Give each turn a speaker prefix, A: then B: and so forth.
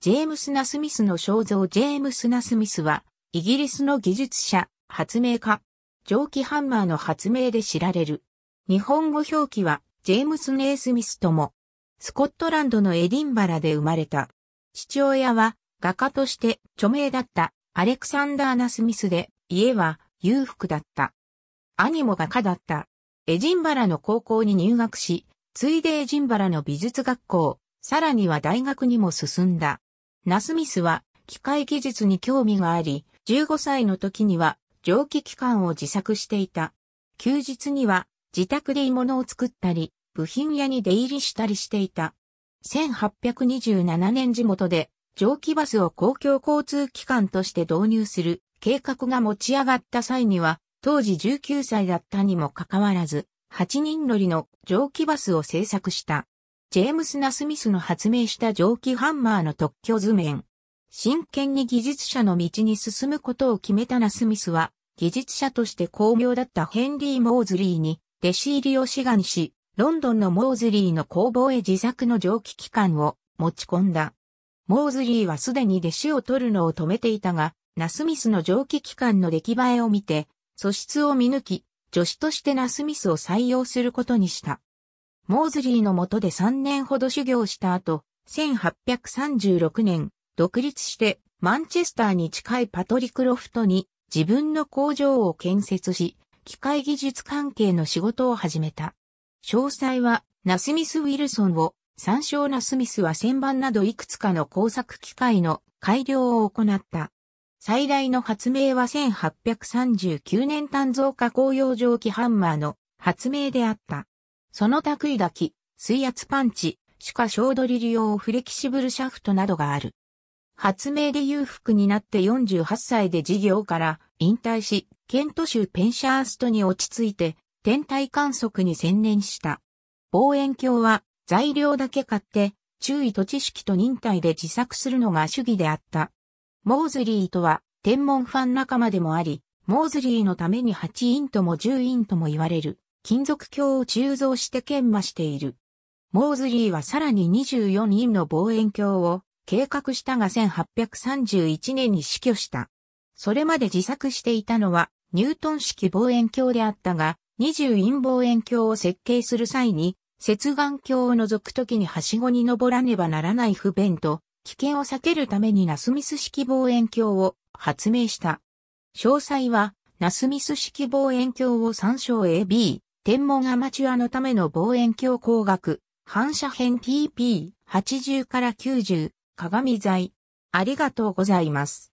A: ジェームス・ナスミスの肖像ジェームス・ナスミスは、イギリスの技術者、発明家、蒸気ハンマーの発明で知られる。日本語表記は、ジェームス・ネースミスとも、スコットランドのエディンバラで生まれた。父親は、画家として著名だったアレクサンダー・ナスミスで、家は裕福だった。兄も画家だった。エジンバラの高校に入学し、ついでエジンバラの美術学校、さらには大学にも進んだ。ナスミスは機械技術に興味があり、15歳の時には蒸気機関を自作していた。休日には自宅で鋳物を作ったり、部品屋に出入りしたりしていた。1827年地元で蒸気バスを公共交通機関として導入する計画が持ち上がった際には、当時19歳だったにもかかわらず、8人乗りの蒸気バスを製作した。ジェームス・ナスミスの発明した蒸気ハンマーの特許図面。真剣に技術者の道に進むことを決めたナスミスは、技術者として巧妙だったヘンリー・モーズリーに弟子入りを志願し、ロンドンのモーズリーの工房へ自作の蒸気機関を持ち込んだ。モーズリーはすでに弟子を取るのを止めていたが、ナスミスの蒸気機関の出来栄えを見て、素質を見抜き、助手としてナスミスを採用することにした。モーズリーの下で3年ほど修行した後、1836年、独立してマンチェスターに近いパトリクロフトに自分の工場を建設し、機械技術関係の仕事を始めた。詳細は、ナスミス・ウィルソンを、参照ナスミスは旋盤などいくつかの工作機械の改良を行った。最大の発明は1839年単造加工用蒸気ハンマーの発明であった。その類い抱き、水圧パンチ、主下小ドリル用フレキシブルシャフトなどがある。発明で裕福になって48歳で事業から引退し、ケント州ペンシャーストに落ち着いて、天体観測に専念した。望遠鏡は材料だけ買って、注意と知識と忍耐で自作するのが主義であった。モーズリーとは天文ファン仲間でもあり、モーズリーのために8インとも10インとも言われる。金属鏡を鋳造して研磨している。モーズリーはさらに24人の望遠鏡を計画したが1831年に死去した。それまで自作していたのはニュートン式望遠鏡であったが、20陰望遠鏡を設計する際に、接眼鏡を除くときにはしごに登らねばならない不便と、危険を避けるためにナスミス式望遠鏡を発明した。詳細は、ナスミス式望遠鏡を参照 AB、天文アマチュアのための望遠鏡光学、反射編 TP80 から90、鏡材。ありがとうございます。